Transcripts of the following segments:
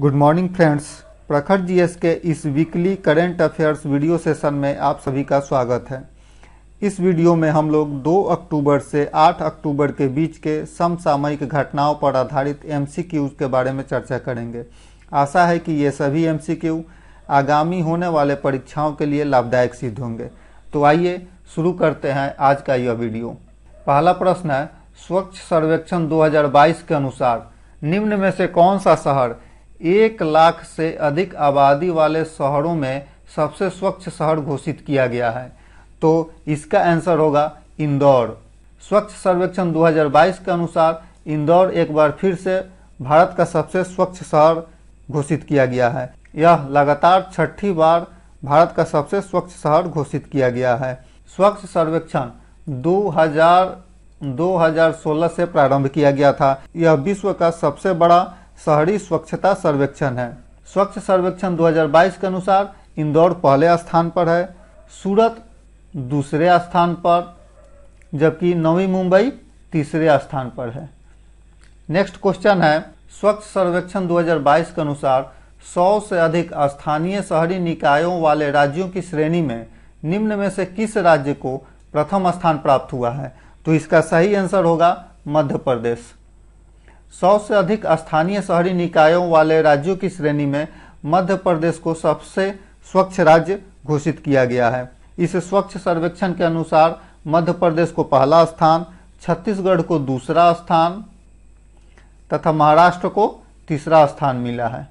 good morning friends Prakhar GS के इस weekly current affairs video session में आप सभी का स्वागत है इस वीडियो में हम लोग 2 अक्टूबर से 8 अक्टूबर के बीच के समसामयिक घटनाओं पर आधारित एम के बारे में चर्चा करेंगे आशा है कि ये सभी एम आगामी होने वाले परीक्षाओं के लिए लाभदायक सिद्ध होंगे तो आइए शुरू करते हैं आज का यह वीडियो पहला प्रश्न है स्वच्छ सर्वेक्षण 2022 के अनुसार निम्न में से कौन सा शहर एक लाख से अधिक आबादी वाले शहरों में सबसे स्वच्छ शहर घोषित किया गया है तो इसका आंसर होगा इंदौर स्वच्छ सर्वेक्षण 2022 के अनुसार इंदौर एक बार फिर से भारत का सबसे स्वच्छ शहर घोषित किया गया है यह लगातार छठी बार भारत का सबसे स्वच्छ शहर घोषित किया गया है स्वच्छ सर्वेक्षण 2000 2016 से प्रारंभ किया गया था यह विश्व का सबसे बड़ा शहरी स्वच्छता सर्वेक्षण है स्वच्छ सर्वेक्षण 2022 के अनुसार इंदौर पहले स्थान पर है सूरत दूसरे स्थान पर जबकि नवी मुंबई तीसरे स्थान पर है नेक्स्ट क्वेश्चन है स्वच्छ सर्वेक्षण 2022 के अनुसार 100 से अधिक स्थानीय शहरी निकायों वाले राज्यों की श्रेणी में निम्न में से किस राज्य को प्रथम स्थान प्राप्त हुआ है तो इसका सही आंसर होगा मध्य प्रदेश सौ से अधिक स्थानीय शहरी निकायों वाले राज्यों की श्रेणी में मध्य प्रदेश को सबसे स्वच्छ राज्य घोषित किया गया है इस स्वच्छ सर्वेक्षण के अनुसार मध्य प्रदेश को पहला स्थान छत्तीसगढ़ को दूसरा स्थान तथा महाराष्ट्र को तीसरा स्थान मिला है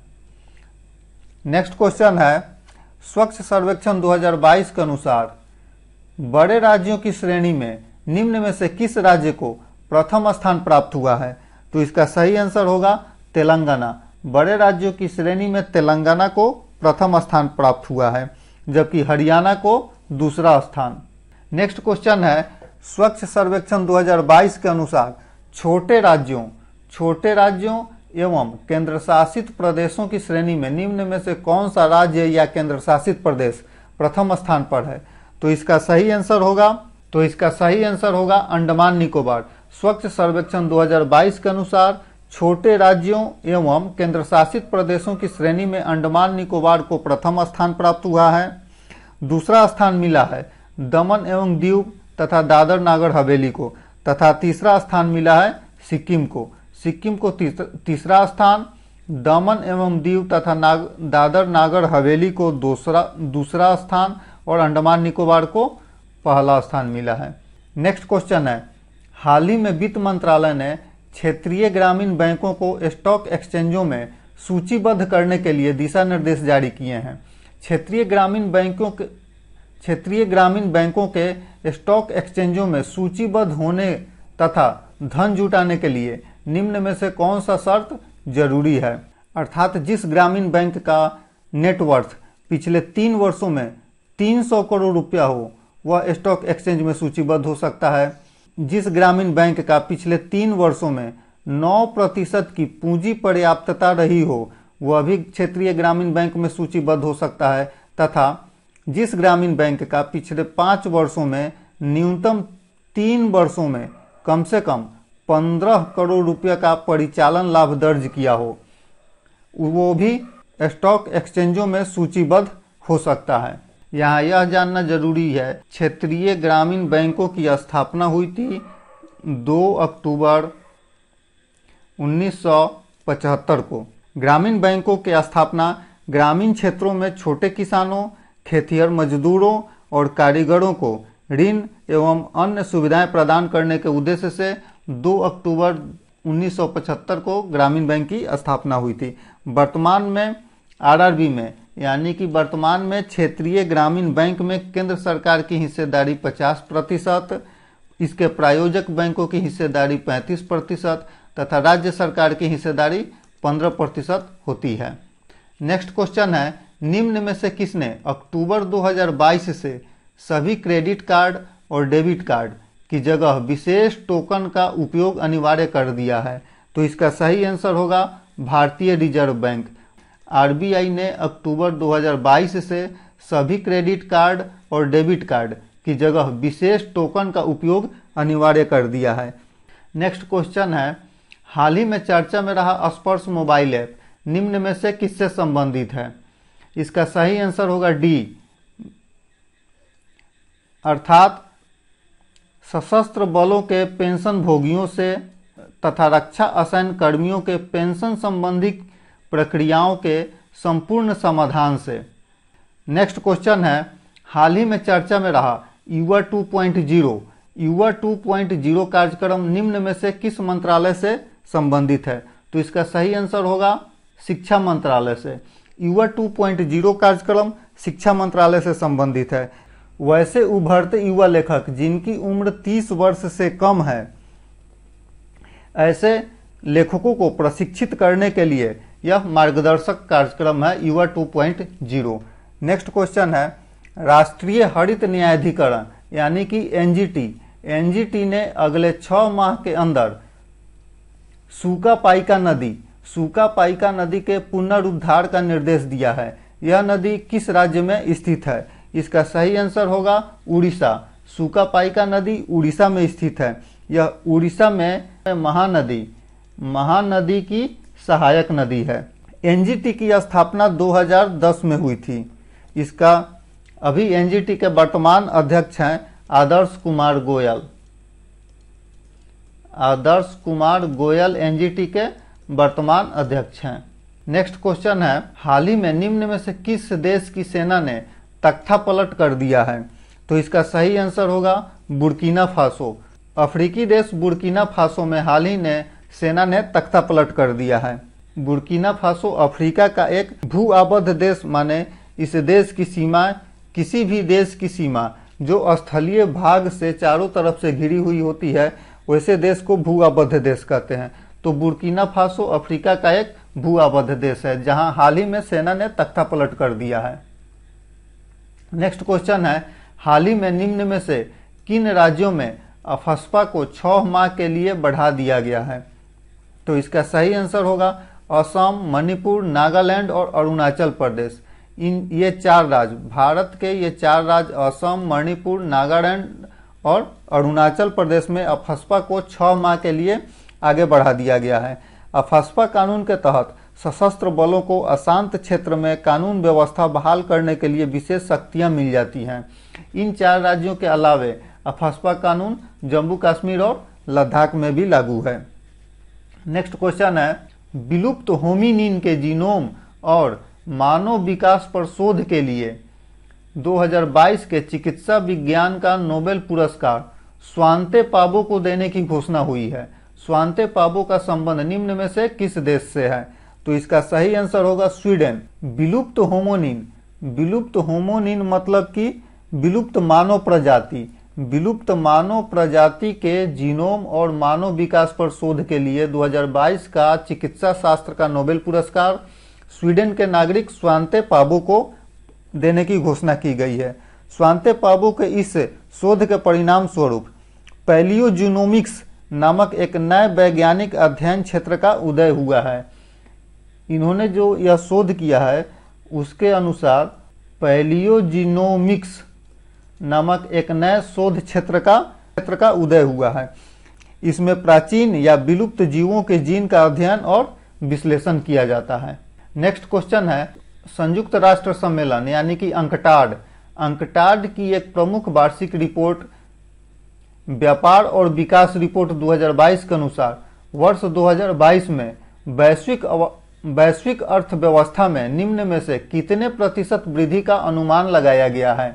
नेक्स्ट क्वेश्चन है स्वच्छ सर्वेक्षण 2022 के अनुसार बड़े राज्यों की श्रेणी में निम्न में से किस राज्य को प्रथम स्थान प्राप्त हुआ है तो इसका सही आंसर होगा तेलंगाना बड़े राज्यों की श्रेणी में तेलंगाना को प्रथम स्थान प्राप्त हुआ है जबकि हरियाणा को दूसरा स्थान नेक्स्ट क्वेश्चन है स्वच्छ सर्वेक्षण 2022 के अनुसार छोटे राज्यों छोटे राज्यों एवं केंद्र शासित प्रदेशों की श्रेणी में निम्न में से कौन सा राज्य या केंद्र शासित प्रदेश प्रथम स्थान पर है तो इसका सही आंसर होगा तो इसका सही आंसर होगा अंडमान निकोबार स्वच्छ सर्वेक्षण 2022 के अनुसार छोटे राज्यों एवं केंद्र शासित प्रदेशों की श्रेणी में अंडमान निकोबार को प्रथम स्थान प्राप्त हुआ है दूसरा स्थान मिला है दमन एवं दीव तथा दादर नागर हवेली को तथा तीसरा स्थान मिला है सिक्किम को सिक्किम को तीसरा स्थान दमन एवं दीव तथा नाग दादर नागर हवेली को दूसरा दूसरा स्थान और अंडमान निकोबार को पहला स्थान मिला है नेक्स्ट क्वेश्चन है हाल ही में वित्त मंत्रालय ने क्षेत्रीय ग्रामीण बैंकों को स्टॉक एक्सचेंजों में सूचीबद्ध करने के लिए दिशा निर्देश जारी किए हैं क्षेत्रीय ग्रामीण बैंकों के क्षेत्रीय ग्रामीण बैंकों के स्टॉक एक्सचेंजों में सूचीबद्ध होने तथा धन जुटाने के लिए निम्न में से कौन सा शर्त जरूरी है अर्थात जिस ग्रामीण बैंक का नेटवर्थ पिछले तीन वर्षों में 300 करोड़ रुपया हो वह स्टॉक एक्सचेंज में सूचीबद्ध हो सकता है जिस ग्रामीण बैंक का पिछले तीन वर्षों में 9 प्रतिशत की पूंजी पर्याप्तता रही हो वह भी क्षेत्रीय ग्रामीण बैंक में सूचीबद्ध हो सकता है तथा जिस ग्रामीण बैंक का पिछले पाँच वर्षों में न्यूनतम तीन वर्षों में कम से कम 15 करोड़ रुपये का परिचालन लाभ दर्ज किया हो वो भी स्टॉक एक्सचेंजों में सूचीबद्ध हो सकता है यहाँ यह जानना जरूरी है क्षेत्रीय ग्रामीण बैंकों की स्थापना हुई थी 2 अक्टूबर 1975 को ग्रामीण बैंकों की स्थापना ग्रामीण क्षेत्रों में छोटे किसानों खेतीहर मजदूरों और कारीगरों को ऋण एवं अन्य सुविधाएं प्रदान करने के उद्देश्य से 2 अक्टूबर 1975 को ग्रामीण बैंक की स्थापना हुई थी वर्तमान में आरआरबी में यानी कि वर्तमान में क्षेत्रीय ग्रामीण बैंक में केंद्र सरकार की हिस्सेदारी 50 प्रतिशत इसके प्रायोजक बैंकों की हिस्सेदारी 35 प्रतिशत तथा राज्य सरकार की हिस्सेदारी 15 प्रतिशत होती है नेक्स्ट क्वेश्चन है निम्न में से किसने अक्टूबर 2022 से सभी क्रेडिट कार्ड और डेबिट कार्ड की जगह विशेष टोकन का उपयोग अनिवार्य कर दिया है तो इसका सही आंसर होगा भारतीय रिजर्व बैंक आरबीआई ने अक्टूबर 2022 से सभी क्रेडिट कार्ड और डेबिट कार्ड की जगह विशेष टोकन का उपयोग अनिवार्य कर दिया है नेक्स्ट क्वेश्चन है हाल ही में चर्चा में रहा स्पर्श मोबाइल ऐप निम्न में से किससे संबंधित है इसका सही आंसर होगा डी अर्थात सशस्त्र बलों के पेंशन भोगियों से तथा रक्षा असैन कर्मियों के पेंशन संबंधी प्रक्रियाओं के संपूर्ण समाधान से नेक्स्ट क्वेश्चन है हाल ही में चर्चा में रहा युवा 2.0 युवा जीरो कार्यक्रम निम्न में से किस मंत्रालय से संबंधित है तो इसका सही आंसर होगा शिक्षा मंत्रालय से युवा 2.0 कार्यक्रम शिक्षा मंत्रालय से संबंधित है वैसे उभरते युवा लेखक जिनकी उम्र 30 वर्ष से कम है ऐसे लेखकों को प्रशिक्षित करने के लिए यह मार्गदर्शक कार्यक्रम है युवा 2.0 नेक्स्ट क्वेश्चन है राष्ट्रीय हरित न्यायाधिकरण यानी कि एनजीटी एनजीटी ने अगले छः माह के अंदर पाइका नदी पाइका नदी के पुनरुद्धार का निर्देश दिया है यह नदी किस राज्य में स्थित है इसका सही आंसर होगा उड़ीसा पाइका नदी उड़ीसा में स्थित है यह उड़ीसा में महानदी महानदी की सहायक नदी है एनजीटी की स्थापना 2010 में हुई थी इसका अभी एनजीटी के वर्तमान अध्यक्ष हैं आदर्श कुमार गोयल आदर्श कुमार गोयल एनजीटी के वर्तमान अध्यक्ष हैं नेक्स्ट क्वेश्चन है हाल ही में निम्न में से किस देश की सेना ने तख्ता पलट कर दिया है तो इसका सही आंसर होगा बुर्किना फासो अफ्रीकी देश बुर्किना फासो में हाल ही ने सेना ने तख्ता पलट कर दिया है बुर्किना फासो अफ्रीका का एक भू आबद्ध देश माने इस देश की सीमा किसी भी देश की सीमा जो स्थलीय भाग से चारों तरफ से घिरी हुई होती है वैसे देश को भू आबद्ध देश कहते हैं तो बुर्किना फासो अफ्रीका का एक भू आबद्ध देश है जहां हाल ही में सेना ने तख्ता पलट कर दिया है नेक्स्ट क्वेश्चन है हाल ही में निम्न में से किन राज्यों में अफस्पा को छह माह के लिए बढ़ा दिया गया है तो इसका सही आंसर होगा असम मणिपुर नागालैंड और अरुणाचल प्रदेश इन ये चार राज्य भारत के ये चार राज्य असम मणिपुर नागालैंड और अरुणाचल प्रदेश में अफसपा को छः माह के लिए आगे बढ़ा दिया गया है अफसपा कानून के तहत सशस्त्र बलों को अशांत क्षेत्र में कानून व्यवस्था बहाल करने के लिए विशेष शक्तियां मिल जाती हैं इन चार राज्यों के अलावे अफसपा कानून जम्मू कश्मीर और लद्दाख में भी लागू है नेक्स्ट क्वेश्चन है विलुप्त होमिनिन के जीनोम और मानव विकास पर शोध के लिए 2022 के चिकित्सा विज्ञान का नोबेल पुरस्कार स्वांते पाबो को देने की घोषणा हुई है स्वांते पाबो का संबंध निम्न में से किस देश से है तो इसका सही आंसर होगा स्वीडन विलुप्त होमोनिन विलुप्त होमोनिन मतलब कि विलुप्त मानव प्रजाति विलुप्त मानव प्रजाति के जीनोम और मानव विकास पर शोध के लिए 2022 का चिकित्सा शास्त्र का नोबेल पुरस्कार स्वीडन के नागरिक स्वांते पाबो को देने की घोषणा की गई है स्वांते पाबो के इस शोध के परिणाम स्वरूप पैलियोजिनोमिक्स नामक एक नए वैज्ञानिक अध्ययन क्षेत्र का उदय हुआ है इन्होंने जो यह शोध किया है उसके अनुसार पैलियोजिनोमिक्स नामक एक नए शोध क्षेत्र का क्षेत्र का उदय हुआ है इसमें प्राचीन या विलुप्त जीवों के जीन का अध्ययन और विश्लेषण किया जाता है नेक्स्ट क्वेश्चन है संयुक्त राष्ट्र सम्मेलन यानी कि अंकटाड अंकटाड की एक प्रमुख वार्षिक रिपोर्ट व्यापार और विकास रिपोर्ट 2022 के अनुसार वर्ष 2022 में वैश्विक वैश्विक अर्थव्यवस्था में निम्न में से कितने प्रतिशत वृद्धि का अनुमान लगाया गया है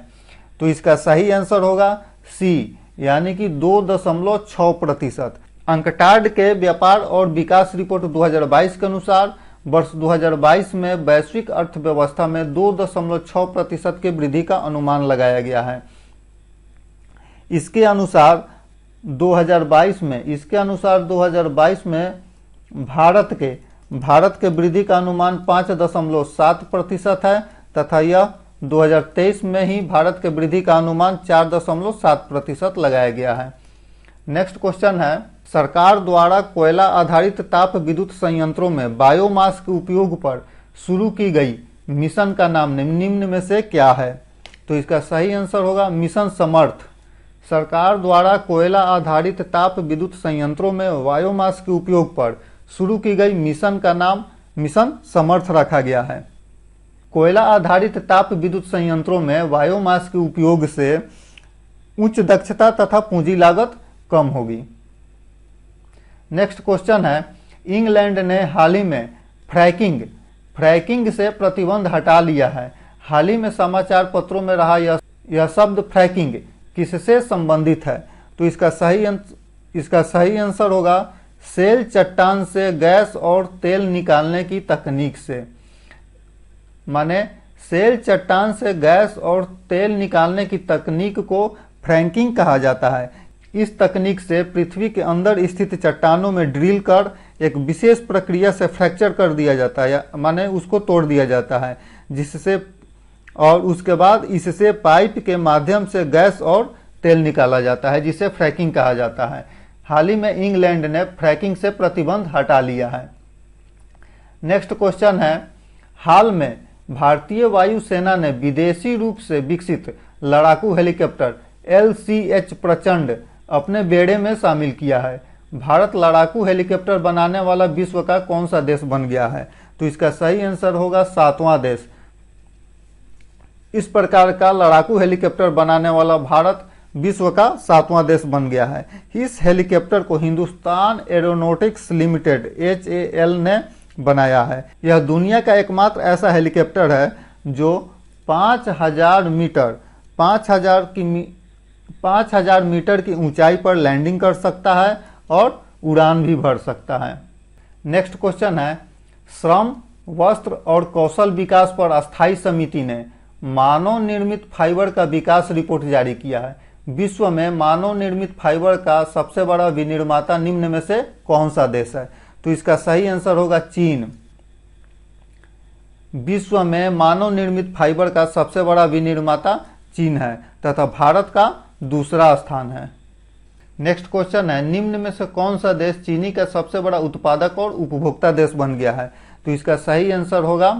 तो इसका सही आंसर होगा सी यानी कि दो दशमलव छ प्रतिशत अंकटार्ड के व्यापार और विकास रिपोर्ट 2022 के अनुसार वर्ष 2022 में वैश्विक अर्थव्यवस्था में दो दशमलव छ प्रतिशत की वृद्धि का अनुमान लगाया गया है इसके अनुसार 2022 में इसके अनुसार 2022 में भारत के भारत के वृद्धि का अनुमान पांच दशमलव सात प्रतिशत है तथा यह 2023 में ही भारत के वृद्धि का अनुमान 4.7 प्रतिशत लगाया गया है नेक्स्ट क्वेश्चन है सरकार द्वारा कोयला आधारित ताप विद्युत संयंत्रों में बायोमास के उपयोग पर शुरू की गई मिशन का नाम निम्न में से क्या है तो इसका सही आंसर होगा मिशन समर्थ सरकार द्वारा कोयला आधारित ताप विद्युत संयंत्रों में बायोमास के उपयोग पर शुरू की गई मिशन का नाम मिशन समर्थ रखा गया है कोयला आधारित ताप विद्युत संयंत्रों में बायोमास के उपयोग से उच्च दक्षता तथा पूंजी लागत कम होगी नेक्स्ट क्वेश्चन है इंग्लैंड ने हाल ही में फ्रैकिंग फ्रैकिंग से प्रतिबंध हटा लिया है हाल ही में समाचार पत्रों में रहा यह यह शब्द फ्रैकिंग किससे संबंधित है तो इसका सही इसका सही आंसर होगा सेल चट्टान से गैस और तेल निकालने की तकनीक से माने सेल चट्टान से गैस और तेल निकालने की तकनीक को फ्रैंकिंग कहा जाता है इस तकनीक से पृथ्वी के अंदर स्थित चट्टानों में ड्रिल कर एक विशेष प्रक्रिया से फ्रैक्चर कर दिया जाता है माने उसको तोड़ दिया जाता है जिससे और उसके बाद इससे पाइप के माध्यम से गैस और तेल निकाला जाता है जिसे फ्रैकिंग कहा जाता है हाल ही में इंग्लैंड ने फ्रैकिंग से प्रतिबंध हटा लिया है नेक्स्ट क्वेश्चन है हाल में भारतीय वायुसेना ने विदेशी रूप से विकसित लड़ाकू हेलीकॉप्टर एल प्रचंड अपने बेड़े में शामिल किया है भारत लड़ाकू हेलीकॉप्टर बनाने वाला विश्व का कौन सा देश बन गया है तो इसका सही आंसर होगा सातवां देश इस प्रकार का लड़ाकू हेलीकॉप्टर बनाने वाला भारत विश्व का सातवां देश बन गया है इस हेलीकॉप्टर को हिंदुस्तान एरोनोटिक्स लिमिटेड एच ने बनाया है यह दुनिया का एकमात्र ऐसा हेलीकॉप्टर है जो 5000 मीटर 5000 की मी, 5000 मीटर की ऊंचाई पर लैंडिंग कर सकता है और उड़ान भी भर सकता है नेक्स्ट क्वेश्चन है श्रम वस्त्र और कौशल विकास पर स्थायी समिति ने मानव निर्मित फाइबर का विकास रिपोर्ट जारी किया है विश्व में मानव निर्मित फाइबर का सबसे बड़ा विनिर्माता निम्न में से कौन सा देश है तो इसका सही आंसर होगा चीन विश्व में मानव निर्मित फाइबर का सबसे बड़ा विनिर्माता चीन है तथा भारत का दूसरा स्थान है नेक्स्ट क्वेश्चन है निम्न में से कौन सा देश चीनी का सबसे बड़ा उत्पादक और उपभोक्ता देश बन गया है तो इसका सही आंसर होगा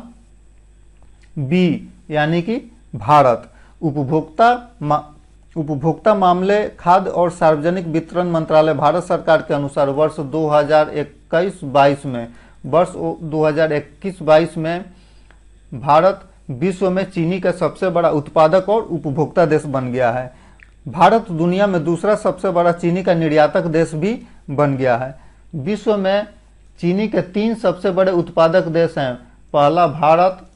बी यानी कि भारत उपभोक्ता मा, उपभोक्ता मामले खाद्य और सार्वजनिक वितरण मंत्रालय भारत सरकार के अनुसार वर्ष दो इक्कीस बाईस में वर्ष 2021-22 में भारत विश्व में चीनी का सबसे बड़ा उत्पादक और उपभोक्ता देश बन गया है भारत दुनिया में दूसरा सबसे बड़ा चीनी का निर्यातक देश भी बन गया है विश्व में चीनी के तीन सबसे बड़े उत्पादक देश हैं पहला भारत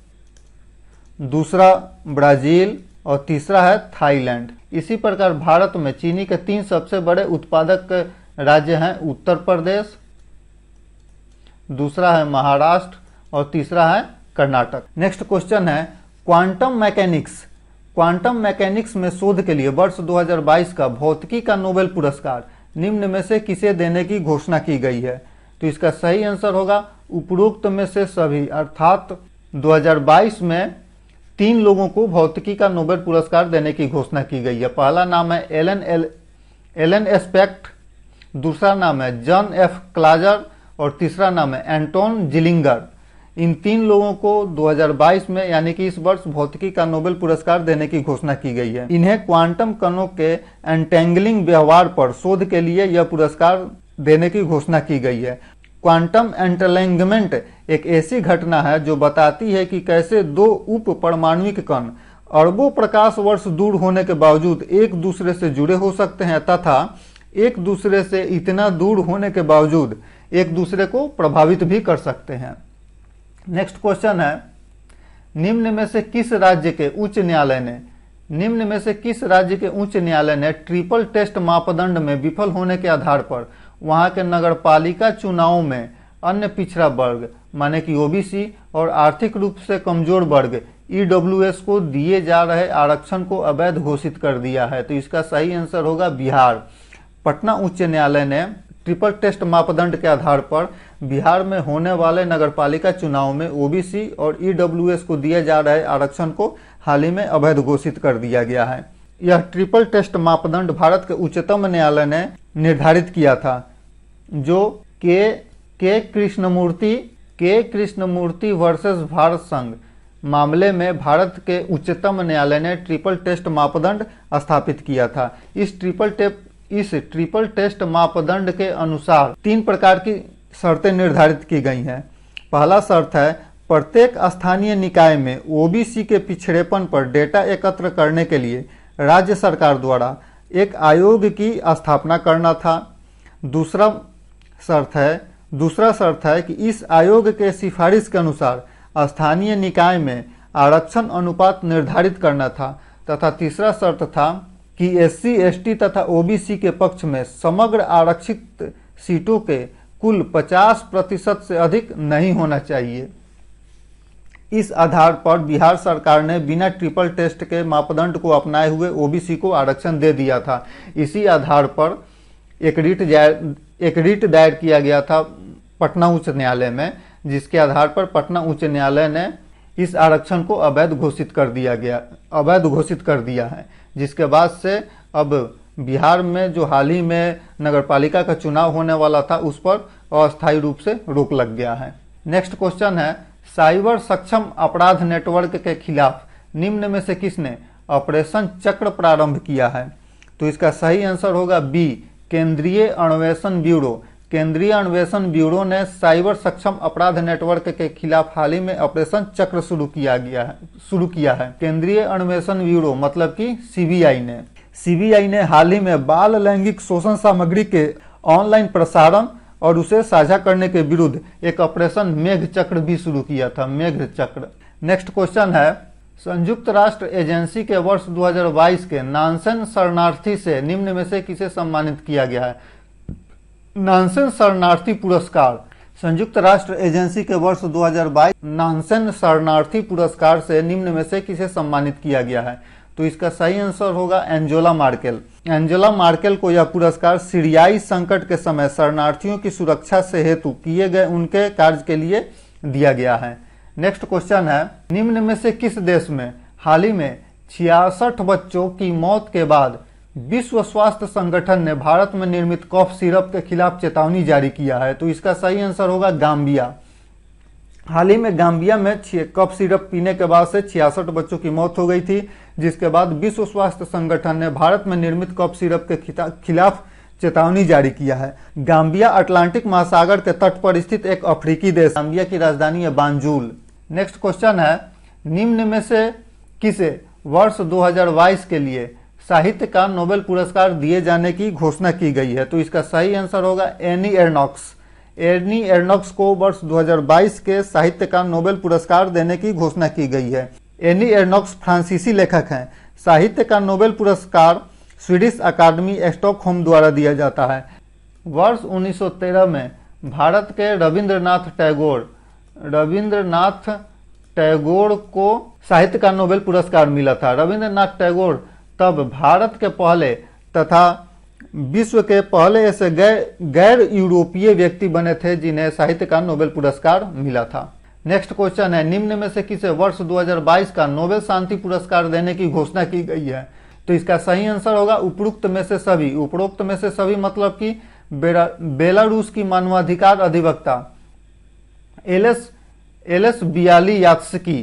दूसरा ब्राजील और तीसरा है थाईलैंड इसी प्रकार भारत में चीनी के तीन सबसे बड़े उत्पादक राज्य हैं उत्तर प्रदेश दूसरा है महाराष्ट्र और तीसरा है कर्नाटक नेक्स्ट क्वेश्चन है क्वांटम मैकेनिक्स क्वांटम मैकेनिक्स में शोध के लिए वर्ष 2022 का भौतिकी का नोबेल पुरस्कार निम्न में से किसे देने की घोषणा की गई है तो इसका सही आंसर होगा उपरोक्त में से सभी अर्थात 2022 में तीन लोगों को भौतिकी का नोबेल पुरस्कार देने की घोषणा की गई है पहला नाम है एलन एल एलन एस्पेक्ट दूसरा नाम है जॉन एफ क्लाजर और तीसरा नाम है एंटोन जिलिंगर इन तीन लोगों को 2022 में यानी कि इस वर्ष भौतिकी का नोबेल पुरस्कार देने की घोषणा की गई है इन्हें क्वांटम कणों के एंटेंगलिंग व्यवहार पर शोध के लिए यह पुरस्कार देने की घोषणा की गई है क्वांटम एंटलेंगमेंट एक ऐसी घटना है जो बताती है कि कैसे दो उप परमाणुिक कण अरबों प्रकाश वर्ष दूर होने के बावजूद एक दूसरे से जुड़े हो सकते हैं तथा एक दूसरे से इतना दूर होने के बावजूद एक दूसरे को प्रभावित भी कर सकते हैं नेक्स्ट क्वेश्चन है निम्न में से किस राज्य के उच्च न्यायालय ने निम्न में से किस राज्य के उच्च न्यायालय ने ट्रिपल टेस्ट मापदंड में विफल होने के आधार पर वहां के नगर पालिका चुनाव में अन्य पिछड़ा वर्ग माने कि ओबीसी और आर्थिक रूप से कमजोर वर्ग ईडब्ल्यूएस e को दिए जा रहे आरक्षण को अवैध घोषित कर दिया है तो इसका सही आंसर होगा बिहार पटना उच्च न्यायालय ने ट्रिपल टेस्ट मापदंड के आधार पर बिहार में होने वाले नगरपालिका चुनाव में ओबीसी और ईडब्ल्यूएस e को दिए जा रहे आरक्षण को हाल ही में अवैध घोषित कर दिया गया है यह ट्रिपल टेस्ट मापदंड भारत के उच्चतम न्यायालय ने निर्धारित किया था जो के के कृष्णमूर्ति के कृष्णमूर्ति वर्सेस भारत संघ मामले में भारत के उच्चतम न्यायालय ने ट्रिपल टेस्ट मापदंड स्थापित किया था इस ट्रिपल टेप इस ट्रिपल टेस्ट मापदंड के अनुसार तीन प्रकार की शर्तें निर्धारित की गई हैं पहला शर्त है प्रत्येक स्थानीय निकाय में ओबीसी के पिछड़ेपन पर डेटा एकत्र करने के लिए राज्य सरकार द्वारा एक आयोग की स्थापना करना था दूसरा शर्त है दूसरा शर्त है कि इस आयोग के सिफारिश के अनुसार स्थानीय निकाय में आरक्षण अनुपात निर्धारित करना था तथा तीसरा शर्त था कि एस सी तथा ओबीसी के पक्ष में समग्र आरक्षित सीटों के कुल 50 प्रतिशत से अधिक नहीं होना चाहिए इस आधार पर बिहार सरकार ने बिना ट्रिपल टेस्ट के मापदंड को अपनाए हुए ओबीसी को आरक्षण दे दिया था इसी आधार पर एक रिट एक रिट दायर किया गया था पटना उच्च न्यायालय में जिसके आधार पर पटना उच्च न्यायालय ने इस आरक्षण को अवैध घोषित कर दिया गया अवैध घोषित कर दिया है जिसके बाद से अब बिहार में जो हाल ही में नगरपालिका का चुनाव होने वाला था उस पर अस्थायी रूप से रोक लग गया है नेक्स्ट क्वेश्चन है साइबर सक्षम अपराध नेटवर्क के खिलाफ निम्न में से किसने ऑपरेशन चक्र प्रारंभ किया है तो इसका सही आंसर होगा बी केंद्रीय अन्वेषण ब्यूरो केंद्रीय अन्वेषण ब्यूरो ने साइबर सक्षम अपराध नेटवर्क के खिलाफ हाल ही में ऑपरेशन चक्र शुरू किया गया है शुरू किया है केंद्रीय अन्वेषण ब्यूरो मतलब कि सीबीआई ने सीबीआई ने हाल ही में बाल लैंगिक शोषण सामग्री के ऑनलाइन प्रसारण और उसे साझा करने के विरुद्ध एक ऑपरेशन मेघ चक्र भी शुरू किया था मेघ चक्र नेक्स्ट क्वेश्चन है संयुक्त राष्ट्र एजेंसी के वर्ष 2022 के नानसेन शरणार्थी से निम्न में से किसे सम्मानित किया गया है नानसेन शरणार्थी पुरस्कार संयुक्त राष्ट्र एजेंसी के वर्ष 2022 नानसेन शरणार्थी पुरस्कार से निम्न में से किसे सम्मानित किया गया है तो इसका सही आंसर होगा एंजोला मार्केल एंजोला मार्केल को यह पुरस्कार सीरियाई संकट के समय शरणार्थियों की सुरक्षा से हेतु किए गए उनके कार्य के लिए दिया गया है नेक्स्ट क्वेश्चन है निम्न में से किस देश में हाल ही में छियासठ बच्चों की मौत के बाद विश्व स्वास्थ्य संगठन ने भारत में निर्मित कफ सिरप के खिलाफ चेतावनी जारी किया है तो इसका सही आंसर होगा गाम्बिया हाल ही में गाम्बिया में कफ सिरप पीने के बाद से छियासठ बच्चों की मौत हो गई थी जिसके बाद विश्व स्वास्थ्य संगठन ने भारत में निर्मित कफ सिरप के खिलाफ चेतावनी जारी किया है गाम्बिया अटलांटिक महासागर के तट पर स्थित एक अफ्रीकी देश गाम्बिया की राजधानी है बांजूल नेक्स्ट क्वेश्चन है निम्न में से किसे वर्ष 2022 के लिए साहित्य का नोबेल पुरस्कार दिए जाने की घोषणा की गई है तो इसका सही आंसर होगा एनी एर्नॉक्स एनी एर्नॉक्स को वर्ष 2022 के साहित्य का नोबेल पुरस्कार देने की घोषणा की गई है एनी एर्नॉक्स फ्रांसीसी लेखक हैं साहित्य का नोबेल पुरस्कार स्वीडिश अकादमी स्टॉकहोम द्वारा दिया जाता है वर्ष 1913 में भारत के रविंद्रनाथ टैगोर रविंद्रनाथ टैगोर को साहित्य का नोबेल पुरस्कार मिला था रविंद्रनाथ टैगोर तब भारत के पहले तथा विश्व के पहले ऐसे गैर गैर यूरोपीय व्यक्ति बने थे जिन्हें साहित्य का नोबेल पुरस्कार मिला था नेक्स्ट क्वेश्चन है निम्न में से किसे वर्ष 2022 का नोबेल शांति पुरस्कार देने की घोषणा की गई है तो इसका सही आंसर होगा उपरोक्त में से सभी उपरोक्त में से सभी मतलब कि बेलारूस की मानवाधिकार अधिवक्ता L S L S Bialiatski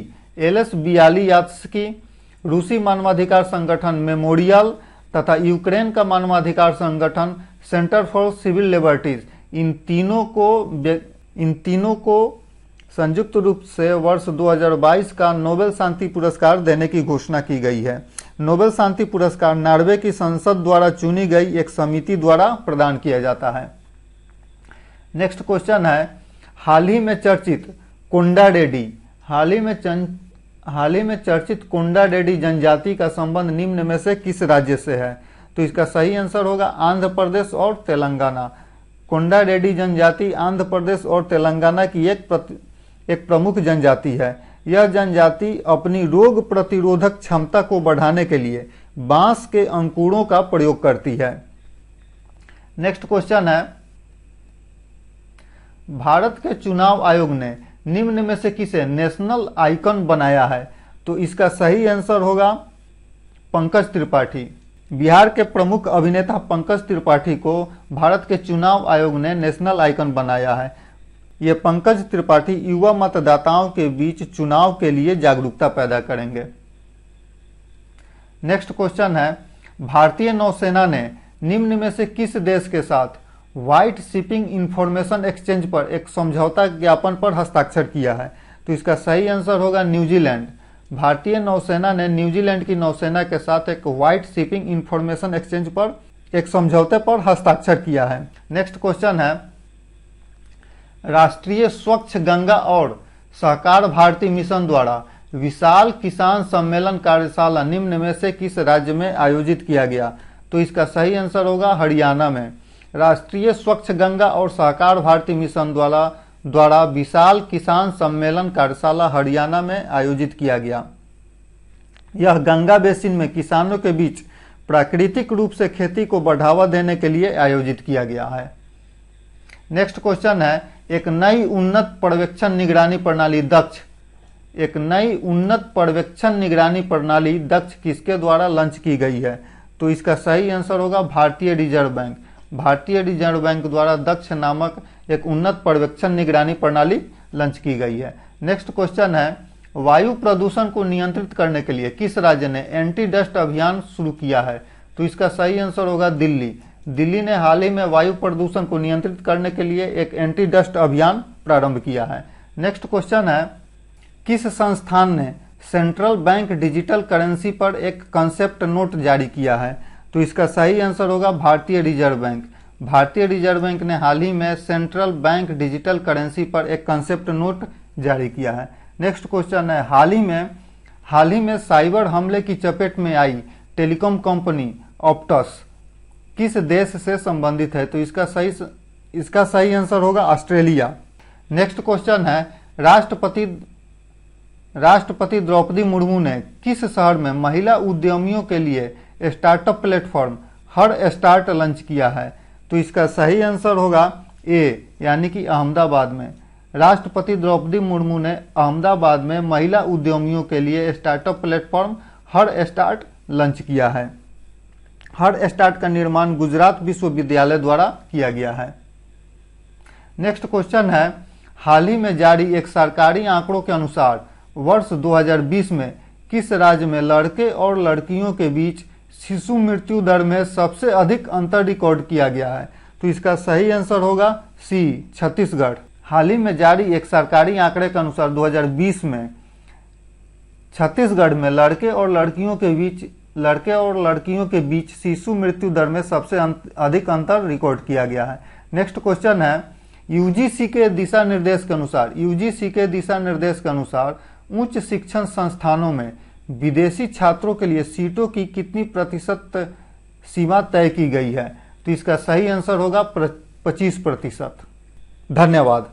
L S Bialiatski रूसी मानवाधिकार संगठन मेमोरियल तथा यूक्रेन का मानवाधिकार संगठन सेंटर फॉर सिविल लिबर्टीज इन तीनों को इन तीनों को संयुक्त रूप से वर्ष 2022 का नोबेल शांति पुरस्कार देने की घोषणा की गई है नोबेल शांति पुरस्कार नॉर्वे की संसद द्वारा चुनी गई एक समिति द्वारा प्रदान किया जाता है नेक्स्ट क्वेश्चन है हाल ही में चर्चित कोंडा रेड्डी हाल ही में हाल ही में चर्चित कुंडा डेडी जनजाति का संबंध निम्न में से किस राज्य से है तो इसका सही आंसर होगा आंध्र प्रदेश और तेलंगाना कोंडा डेडी जनजाति आंध्र प्रदेश और तेलंगाना की एक प्रति, एक प्रमुख जनजाति है यह जनजाति अपनी रोग प्रतिरोधक क्षमता को बढ़ाने के लिए बांस के अंकुरों का प्रयोग करती है नेक्स्ट क्वेश्चन है भारत के चुनाव आयोग ने निम्न में से किसे नेशनल आइकन बनाया है तो इसका सही आंसर होगा पंकज त्रिपाठी बिहार के प्रमुख अभिनेता पंकज त्रिपाठी को भारत के चुनाव आयोग ने नेशनल आइकन बनाया है ये पंकज त्रिपाठी युवा मतदाताओं के बीच चुनाव के लिए जागरूकता पैदा करेंगे नेक्स्ट क्वेश्चन है भारतीय नौसेना ने निम्न में से किस देश के साथ व्हाइट शिपिंग इंफॉर्मेशन एक्सचेंज पर एक समझौता ज्ञापन पर हस्ताक्षर किया है तो इसका सही आंसर होगा न्यूजीलैंड भारतीय नौसेना ने न्यूजीलैंड की नौसेना के साथ एक व्हाइट शिपिंग इंफॉर्मेशन एक्सचेंज पर एक समझौते पर हस्ताक्षर किया है नेक्स्ट क्वेश्चन है राष्ट्रीय स्वच्छ गंगा और सहकार भारती मिशन द्वारा विशाल किसान सम्मेलन कार्यशाला निम्न में से किस राज्य में आयोजित किया गया तो इसका सही आंसर होगा हरियाणा में राष्ट्रीय स्वच्छ गंगा और सहकार भारती मिशन द्वारा द्वारा विशाल किसान सम्मेलन कार्यशाला हरियाणा में आयोजित किया गया यह गंगा बेसिन में किसानों के बीच प्राकृतिक रूप से खेती को बढ़ावा देने के लिए आयोजित किया गया है नेक्स्ट क्वेश्चन है एक नई उन्नत पर्यवेक्षण निगरानी प्रणाली दक्ष एक नई उन्नत पर्यवेक्षण निगरानी प्रणाली दक्ष किसके द्वारा लॉन्च की गई है तो इसका सही आंसर होगा भारतीय रिजर्व बैंक भारतीय रिजर्व बैंक द्वारा दक्ष नामक एक उन्नत पर्यवेक्षण निगरानी प्रणाली लॉन्च की गई है नेक्स्ट क्वेश्चन है वायु प्रदूषण को नियंत्रित करने के लिए किस राज्य ने एंटी डस्ट अभियान शुरू किया है तो इसका सही आंसर होगा दिल्ली दिल्ली ने हाल ही में वायु प्रदूषण को नियंत्रित करने के लिए एक एंटी डस्ट अभियान प्रारंभ किया है नेक्स्ट क्वेश्चन है किस संस्थान ने सेंट्रल बैंक डिजिटल करेंसी पर एक कंसेप्ट नोट जारी किया है तो इसका सही आंसर होगा भारतीय रिजर्व बैंक भारतीय रिजर्व बैंक ने हाल ही में सेंट्रल बैंक डिजिटल करेंसी पर एक कंसेप्ट नोट जारी किया है नेक्स्ट क्वेश्चन है हाल ही में हाल ही में साइबर हमले की चपेट में आई टेलीकॉम कंपनी ऑप्टस किस देश से संबंधित है तो इसका सही इसका सही आंसर होगा ऑस्ट्रेलिया नेक्स्ट क्वेश्चन है राष्ट्रपति राष्ट्रपति द्रौपदी मुर्मू ने किस शहर में महिला उद्यमियों के लिए startup platform her start launch किया है तो इसका सही आंसर होगा ए यानी कि अहमदाबाद में राष्ट्रपति द्रौपदी मुर्मू ने अहमदाबाद में महिला उद्यमियों के लिए startup platform her start launch किया है हर स्टार्ट का निर्माण गुजरात विश्वविद्यालय द्वारा किया गया है नेक्स्ट क्वेश्चन है हाल ही में जारी एक सरकारी आंकड़ों के अनुसार वर्ष 2020 में किस राज्य में लड़के और लड़कियों के बीच शिशु मृत्यु दर में सबसे अधिक अंतर रिकॉर्ड किया गया है तो इसका सही आंसर होगा सी छत्तीसगढ़ हाल ही में जारी एक सरकारी आंकड़े के अनुसार 2020 में छत्तीसगढ़ में लड़के और लड़कियों के बीच लड़के और लड़कियों के बीच शिशु मृत्यु दर में सबसे अं, अधिक अंतर रिकॉर्ड किया गया है नेक्स्ट क्वेश्चन है यूजीसी के दिशा निर्देश के अनुसार यूजीसी के दिशा निर्देश के अनुसार उच्च शिक्षण संस्थानों में विदेशी छात्रों के लिए सीटों की कितनी प्रतिशत सीमा तय की गई है तो इसका सही आंसर होगा पच्चीस प्रतिशत धन्यवाद